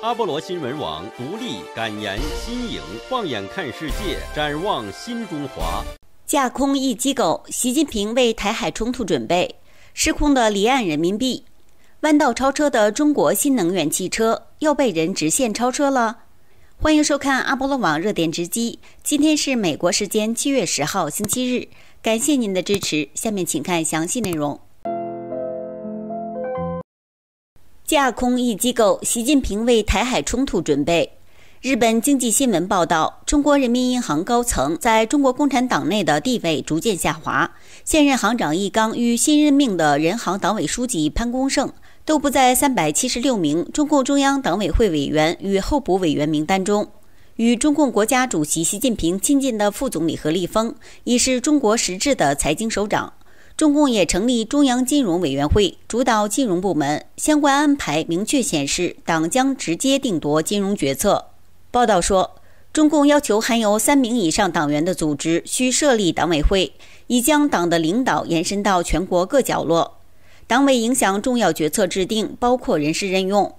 阿波罗新闻网，独立、敢言、新颖，放眼看世界，展望新中华。架空一机构，习近平为台海冲突准备失控的离岸人民币，弯道超车的中国新能源汽车又被人直线超车了。欢迎收看阿波罗网热点直击。今天是美国时间七月十号，星期日。感谢您的支持，下面请看详细内容。架空一机构，习近平为台海冲突准备。日本经济新闻报道，中国人民银行高层在中国共产党内的地位逐渐下滑。现任行长易纲与新任命的人行党委书记潘功胜都不在三百七十六名中共中央党委会委员与候补委员名单中。与中共国家主席习近平亲近的副总理何立峰，已是中国实质的财经首长。中共也成立中央金融委员会，主导金融部门相关安排，明确显示党将直接定夺金融决策。报道说，中共要求含有三名以上党员的组织需设立党委会，以将党的领导延伸到全国各角落。党委影响重要决策制定，包括人事任用。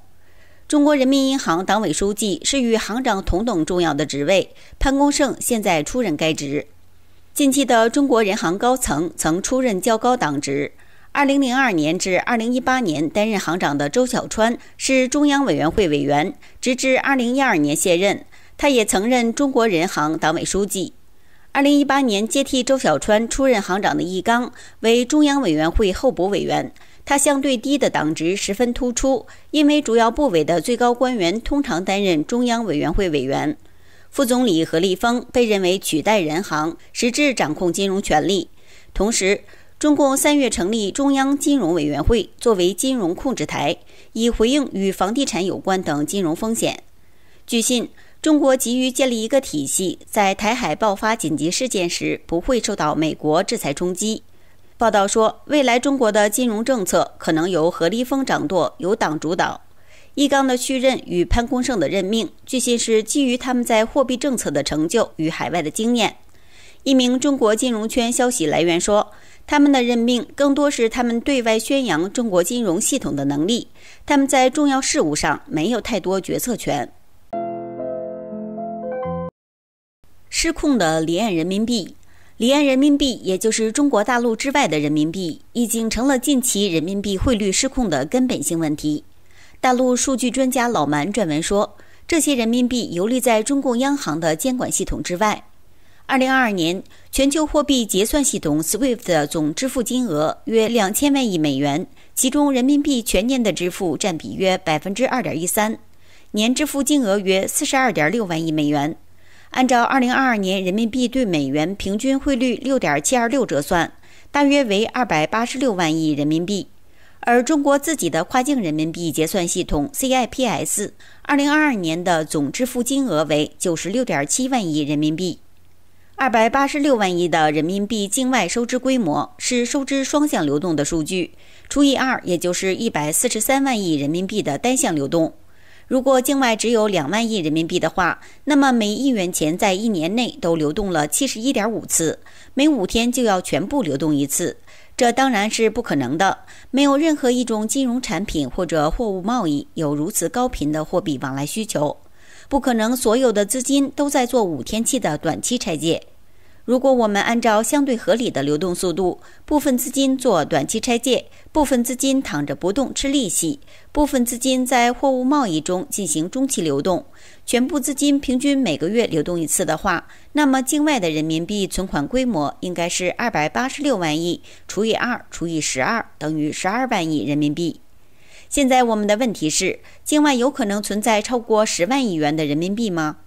中国人民银行党委书记是与行长同等重要的职位，潘功胜现在出任该职。近期的中国人行高层曾出任较高党职。二零零二年至二零一八年担任行长的周小川是中央委员会委员，直至二零一二年卸任。他也曾任中国人行党委书记。二零一八年接替周小川出任行长的易纲为中央委员会候补委员。他相对低的党职十分突出，因为主要部委的最高官员通常担任中央委员会委员。副总理何立峰被认为取代人行，实质掌控金融权力。同时，中共三月成立中央金融委员会，作为金融控制台，以回应与房地产有关等金融风险。据信，中国急于建立一个体系，在台海爆发紧急事件时不会受到美国制裁冲击。报道说，未来中国的金融政策可能由何立峰掌舵，由党主导。易纲的续任与潘功胜的任命，据信是基于他们在货币政策的成就与海外的经验。一名中国金融圈消息来源说，他们的任命更多是他们对外宣扬中国金融系统的能力。他们在重要事务上没有太多决策权。失控的离岸人民币，离岸人民币也就是中国大陆之外的人民币，已经成了近期人民币汇率失控的根本性问题。大陆数据专家老蛮撰文说，这些人民币游离在中共央行的监管系统之外。2022年，全球货币结算系统 SWIFT 的总支付金额约2000万亿美元，其中人民币全年的支付占比约2.13%，年支付金额约42.6万亿美元。按照2022年人民币对美元平均汇率6.726折算，大约为286万亿人民币。而中国自己的跨境人民币结算系统 CIPS，二零二二年的总支付金额为九十六点七万亿人民币，二百八十六万亿的人民币境外收支规模是收支双向流动的数据，除以二也就是一百四十三万亿人民币的单向流动。如果境外只有两万亿人民币的话，那么每一元钱在一年内都流动了七十一点五次，每五天就要全部流动一次。这当然是不可能的，没有任何一种金融产品或者货物贸易有如此高频的货币往来需求，不可能所有的资金都在做五天期的短期拆借。如果我们按照相对合理的流动速度，部分资金做短期拆借，部分资金躺着不动吃利息，部分资金在货物贸易中进行中期流动，全部资金平均每个月流动一次的话，那么境外的人民币存款规模应该是二百八十六万亿除以二除以十二等于十二万亿人民币。现在我们的问题是，境外有可能存在超过十万亿元的人民币吗？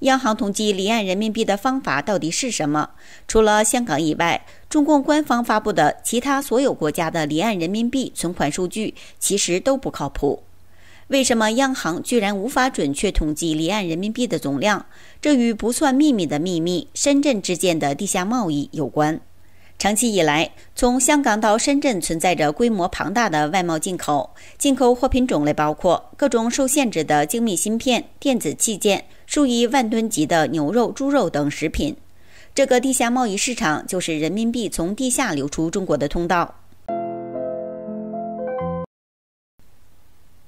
央行统计离岸人民币的方法到底是什么？除了香港以外，中共官方发布的其他所有国家的离岸人民币存款数据其实都不靠谱。为什么央行居然无法准确统计离岸人民币的总量？这与不算秘密的秘密——深圳之间的地下贸易有关。长期以来，从香港到深圳存在着规模庞大的外贸进口，进口货品种类包括各种受限制的精密芯片、电子器件、数以万吨级的牛肉、猪肉等食品。这个地下贸易市场就是人民币从地下流出中国的通道。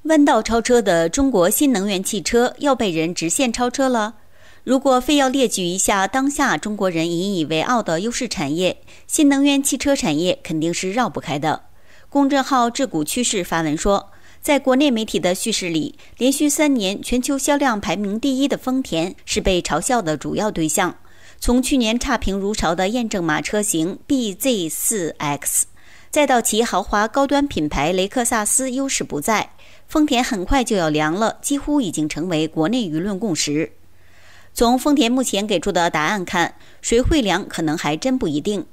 弯道超车的中国新能源汽车要被人直线超车了。如果非要列举一下当下中国人引以为傲的优势产业，新能源汽车产业肯定是绕不开的。公众号“智谷趋势”发文说，在国内媒体的叙事里，连续三年全球销量排名第一的丰田是被嘲笑的主要对象。从去年差评如潮的验证码车型 BZ4X，再到其豪华高端品牌雷克萨斯优势不在，丰田很快就要凉了，几乎已经成为国内舆论共识。从丰田目前给出的答案看，谁会凉可能还真不一定。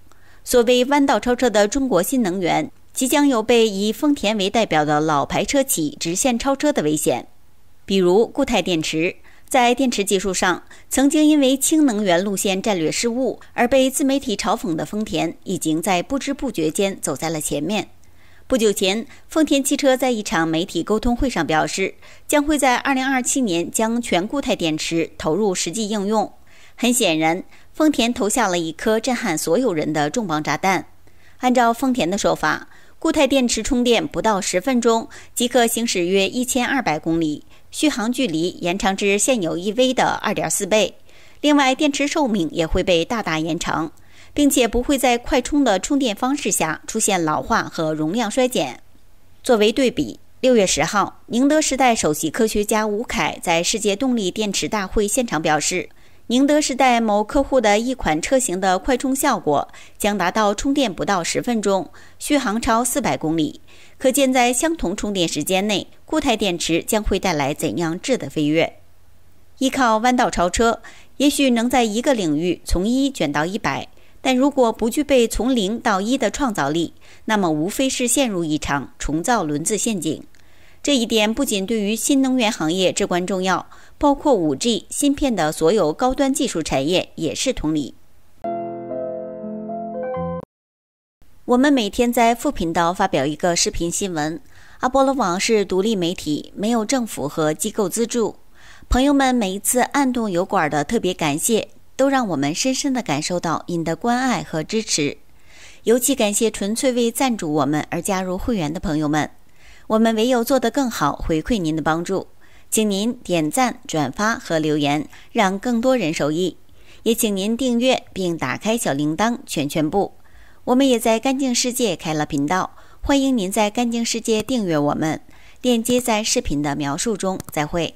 所谓弯道超车的中国新能源，即将有被以丰田为代表的老牌车企直线超车的危险。比如固态电池，在电池技术上，曾经因为氢能源路线战略失误而被自媒体嘲讽的丰田，已经在不知不觉间走在了前面。不久前，丰田汽车在一场媒体沟通会上表示，将会在二零二七年将全固态电池投入实际应用。很显然，丰田投下了一颗震撼所有人的重磅炸弹。按照丰田的说法，固态电池充电不到十分钟即可行驶约一千二百公里，续航距离延长至现有 EV 的二点四倍。另外，电池寿命也会被大大延长。并且不会在快充的充电方式下出现老化和容量衰减。作为对比，六月十号，宁德时代首席科学家吴凯在世界动力电池大会现场表示，宁德时代某客户的一款车型的快充效果将达到充电不到十分钟，续航超四百公里。可见，在相同充电时间内，固态电池将会带来怎样质的飞跃？依靠弯道超车，也许能在一个领域从一卷到一百。但如果不具备从零到一的创造力，那么无非是陷入一场重造轮子陷阱。这一点不仅对于新能源行业至关重要，包括五 G 芯片的所有高端技术产业也是同理。我们每天在副频道发表一个视频新闻。阿波罗网是独立媒体，没有政府和机构资助。朋友们，每一次按动油管的特别感谢。都让我们深深的感受到您的关爱和支持，尤其感谢纯粹为赞助我们而加入会员的朋友们。我们唯有做得更好，回馈您的帮助。请您点赞、转发和留言，让更多人受益。也请您订阅并打开小铃铛，全全部。我们也在干净世界开了频道，欢迎您在干净世界订阅我们，链接在视频的描述中。再会。